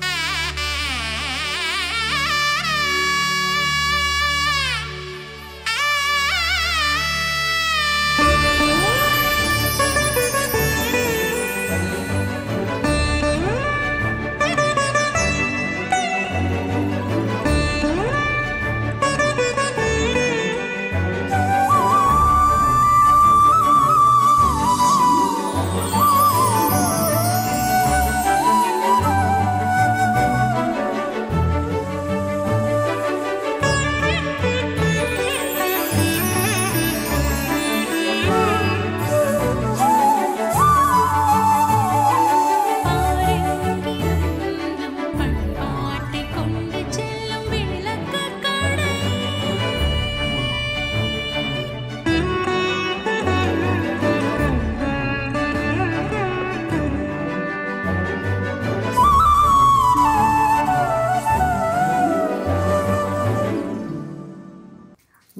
Bye.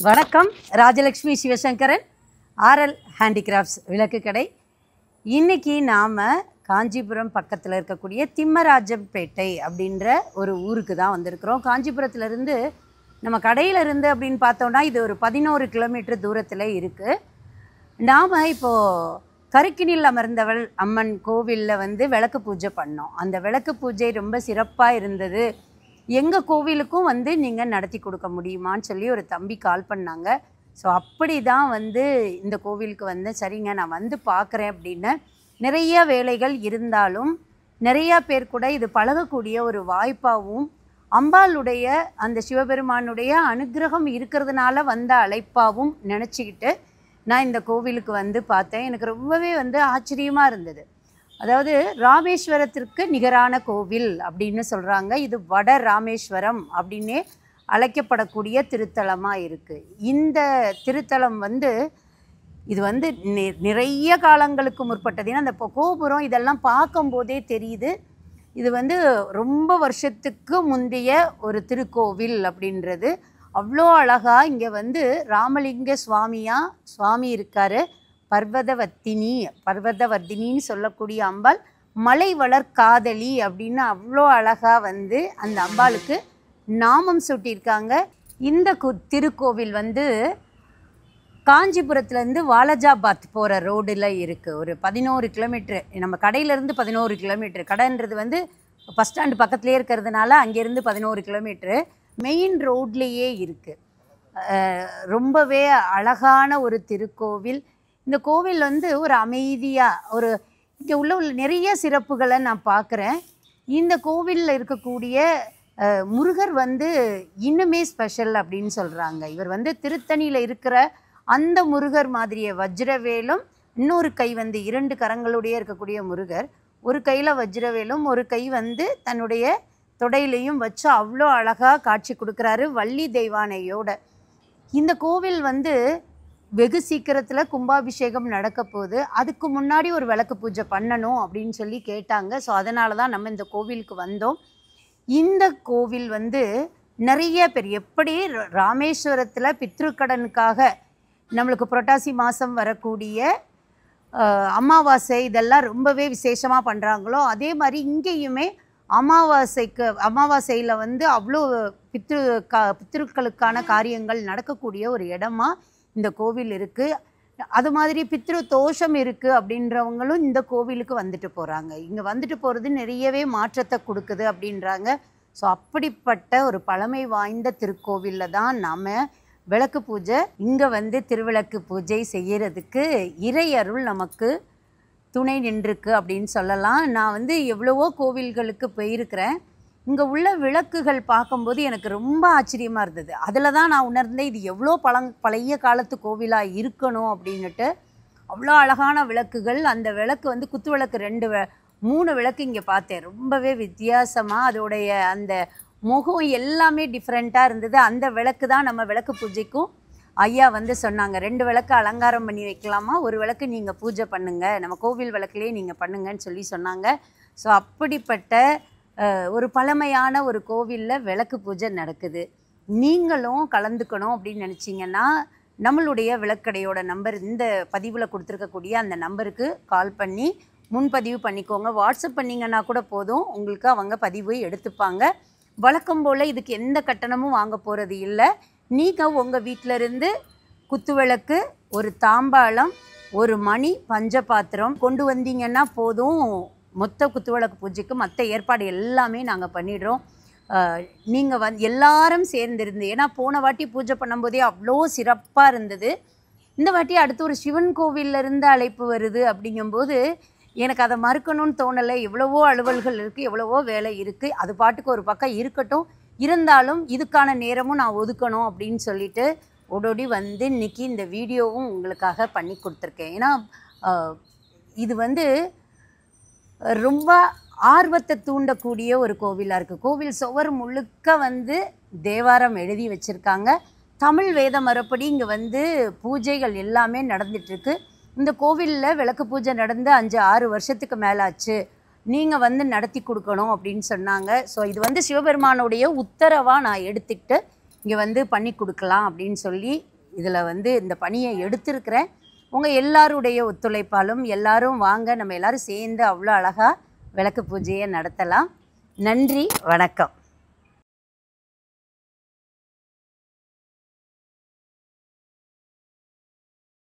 வணக்கம் Rajalakshmi Sivasankaran RL handicrafts விளக்கு கடை இன்றைக்கி நாம் காஞ்சிபுரம் பக்கத்தில் இருக்கக்கூடிய திம்மராஜம்பேட்டை அப்படின்ற ஒரு ஊருக்கு தான் வந்திருக்கிறோம் காஞ்சிபுரத்துலேருந்து நம்ம கடையிலிருந்து அப்படின்னு பார்த்தோன்னா இது ஒரு பதினோரு கிலோமீட்டர் தூரத்தில் இருக்குது நாம் இப்போது கருக்கினில் அமர்ந்தவள் அம்மன் கோவிலில் வந்து விளக்கு பூஜை பண்ணோம் அந்த விளக்கு பூஜை ரொம்ப சிறப்பாக இருந்தது எங்கள் கோவிலுக்கும் வந்து நீங்கள் நடத்தி கொடுக்க முடியுமான்னு சொல்லி ஒரு தம்பி கால் பண்ணாங்க ஸோ அப்படி தான் வந்து இந்த கோவிலுக்கு வந்து சரிங்க நான் வந்து பார்க்குறேன் அப்படின்னு நிறைய வேலைகள் இருந்தாலும் நிறையா பேர் கூட இது பழகக்கூடிய ஒரு வாய்ப்பாகவும் அம்பாளுடைய அந்த சிவபெருமானுடைய அனுகிரகம் இருக்கிறதுனால வந்த அழைப்பாகவும் நினச்சிக்கிட்டு நான் இந்த கோவிலுக்கு வந்து பார்த்தேன் எனக்கு ரொம்பவே வந்து ஆச்சரியமாக இருந்தது அதாவது ராமேஸ்வரத்திற்கு நிகரான கோவில் அப்படின்னு சொல்கிறாங்க இது வட ராமேஸ்வரம் அப்படின்னே அழைக்கப்படக்கூடிய திருத்தலமாக இருக்குது இந்த திருத்தலம் வந்து இது வந்து நிறைய காலங்களுக்கு முற்பட்டது ஏன்னா அந்த கோபுரம் இதெல்லாம் பார்க்கும்போதே தெரியுது இது வந்து ரொம்ப வருஷத்துக்கு முந்தைய ஒரு திருக்கோவில் அப்படின்றது அவ்வளோ அழகாக இங்கே வந்து ராமலிங்க சுவாமியாக சுவாமி இருக்கார் பர்வதவர்த்தினி பர்வதவர்த்தினின்னு சொல்லக்கூடிய அம்பாள் மலை வளர் காதலி அப்படின்னு அவ்வளோ அழகாக வந்து அந்த அம்பாளுக்கு நாமம் சூட்டியிருக்காங்க இந்த கு திருக்கோவில் வந்து காஞ்சிபுரத்துலேருந்து வாலஜாபாத் போகிற ரோடில் இருக்குது ஒரு பதினோரு கிலோமீட்ரு நம்ம கடையிலேருந்து பதினோரு கிலோமீட்ரு கடைன்றது வந்து பஸ் ஸ்டாண்டு பக்கத்துலேயே இருக்கிறதுனால அங்கேருந்து பதினோரு கிலோமீட்ரு மெயின் ரோட்லேயே இருக்குது ரொம்பவே அழகான ஒரு திருக்கோவில் இந்த கோவில் வந்து ஒரு அமைதியாக ஒரு இங்கே உள்ள உள்ள நிறைய சிறப்புகளை நான் பார்க்குறேன் இந்த கோவிலில் இருக்கக்கூடிய முருகர் வந்து இன்னுமே ஸ்பெஷல் அப்படின்னு சொல்கிறாங்க இவர் வந்து திருத்தணியில் இருக்கிற அந்த முருகர் மாதிரிய வஜ்ரவேலும் இன்னொரு கை வந்து இரண்டு கரங்களுடைய இருக்கக்கூடிய முருகர் ஒரு கையில் வஜ்ரவேலும் ஒரு கை வந்து தன்னுடைய தொடையிலையும் வச்சு அவ்வளோ அழகாக காட்சி கொடுக்குறாரு வள்ளி தெய்வானையோட இந்த கோவில் வந்து வெகு சீக்கிரத்தில் கும்பாபிஷேகம் நடக்க போகுது அதுக்கு முன்னாடி ஒரு விளக்கு பூஜை பண்ணணும் அப்படின்னு சொல்லி கேட்டாங்க ஸோ அதனால தான் நம்ம இந்த கோவிலுக்கு வந்தோம் இந்த கோவில் வந்து நிறைய பேர் எப்படி ராமேஸ்வரத்தில் பித்ருக்கடனுக்காக நம்மளுக்கு புரட்டாசி மாதம் வரக்கூடிய அமாவாசை இதெல்லாம் ரொம்பவே விசேஷமாக பண்ணுறாங்களோ அதே மாதிரி இங்கேயுமே அமாவாசைக்கு அமாவாசையில் வந்து அவ்வளோ பித்ரு கா பித்ருக்களுக்கான காரியங்கள் நடக்கக்கூடிய ஒரு இடமா இந்த கோவில் இருக்குது அது மாதிரி பித்ரு தோஷம் இருக்குது அப்படின்றவங்களும் இந்த கோவிலுக்கு வந்துட்டு போகிறாங்க இங்கே வந்துட்டு போகிறது நிறையவே மாற்றத்தை கொடுக்குது அப்படின்றாங்க ஸோ அப்படிப்பட்ட ஒரு பழமை வாய்ந்த திருக்கோவிலில் தான் நாம் விளக்கு பூஜை இங்கே வந்து திருவிளக்கு பூஜை செய்கிறதுக்கு இறை அருள் நமக்கு துணை நின்றுருக்கு அப்படின்னு சொல்லலாம் நான் வந்து எவ்வளவோ கோவில்களுக்கு போயிருக்கிறேன் இங்கே உள்ள விளக்குகள் பார்க்கும்போது எனக்கு ரொம்ப ஆச்சரியமாக இருந்தது அதில் தான் நான் உணர்ந்தேன் இது எவ்வளோ பழங் பழைய காலத்து கோவிலாக இருக்கணும் அப்படின்னுட்டு அவ்வளோ அழகான விளக்குகள் அந்த விளக்கு வந்து குத்து விளக்கு ரெண்டு மூணு விளக்கு இங்கே பார்த்தேன் ரொம்பவே வித்தியாசமாக அதோடைய அந்த முகம் எல்லாமே டிஃப்ரெண்ட்டாக இருந்தது அந்த விளக்கு தான் நம்ம விளக்கு பூஜைக்கும் ஐயா வந்து சொன்னாங்க ரெண்டு விளக்கு அலங்காரம் பண்ணி வைக்கலாமா ஒரு விளக்கு நீங்கள் பூஜை பண்ணுங்கள் நம்ம கோவில் விளக்குலேயே நீங்கள் பண்ணுங்கன்னு சொல்லி சொன்னாங்க ஸோ அப்படிப்பட்ட ஒரு பழமையான ஒரு கோவிலில் விளக்கு பூஜை நடக்குது நீங்களும் கலந்துக்கணும் அப்படின்னு நினச்சிங்கன்னா நம்மளுடைய விளக்கடையோட நம்பர் இந்த பதிவில் கொடுத்துருக்கக்கூடிய அந்த நம்பருக்கு கால் பண்ணி முன்பதிவு பண்ணிக்கோங்க வாட்ஸ்அப் பண்ணிங்கன்னா கூட போதும் உங்களுக்கு அவங்க பதிவு எடுத்துப்பாங்க வழக்கம் போல் இதுக்கு எந்த கட்டணமும் வாங்க போகிறது இல்லை நீங்கள் உங்கள் வீட்டிலருந்து குத்துவிளக்கு ஒரு தாம்பாளம் ஒரு மணி பஞ்ச பாத்திரம் கொண்டு வந்தீங்கன்னா போதும் மொத்த குத்துவிளக்கு பூஜைக்கு மற்ற ஏற்பாடு எல்லாமே நாங்கள் பண்ணிடுறோம் நீங்கள் வந் எல்லாரும் சேர்ந்திருந்து ஏன்னா போன வாட்டி பூஜை பண்ணும்போதே அவ்வளோ சிறப்பாக இருந்தது இந்த வாட்டி அடுத்து ஒரு சிவன் கோவிலிருந்து அழைப்பு வருது அப்படிங்கும்போது எனக்கு அதை மறுக்கணும்னு தோணலை எவ்வளவோ அலுவல்கள் இருக்குது எவ்வளவோ வேலை இருக்குது அது பாட்டுக்கு ஒரு பக்கம் இருக்கட்டும் இருந்தாலும் இதுக்கான நேரமும் நான் ஒதுக்கணும் அப்படின்னு சொல்லிட்டு உடோடி வந்து இன்றைக்கி இந்த வீடியோவும் உங்களுக்காக பண்ணி கொடுத்துருக்கேன் ஏன்னா இது வந்து ரொம்ப ஆர்வத்தை தூண்டக்கூடிய ஒரு கோவிலாக இருக்குது கோவில் சுவர் முழுக்க வந்து தேவாரம் எழுதி வச்சுருக்காங்க தமிழ் வேத மரப்படி இங்கே வந்து பூஜைகள் எல்லாமே நடந்துட்டுருக்கு இந்த கோவிலில் விளக்கு பூஜை நடந்து அஞ்சு ஆறு வருஷத்துக்கு மேலே ஆச்சு நீங்கள் வந்து நடத்தி கொடுக்கணும் அப்படின்னு சொன்னாங்க ஸோ இது வந்து சிவபெருமானுடைய உத்தரவாக நான் எடுத்துக்கிட்டு இங்கே வந்து பண்ணி கொடுக்கலாம் அப்படின்னு சொல்லி இதில் வந்து இந்த பணியை எடுத்திருக்கிறேன் உங்கள் எல்லாருடைய ஒத்துழைப்பாலும் எல்லாரும் வாங்க நம்ம எல்லாரும் சேர்ந்து அவ்வளோ அழகாக விளக்கு பூஜையை நடத்தலாம் நன்றி வணக்கம்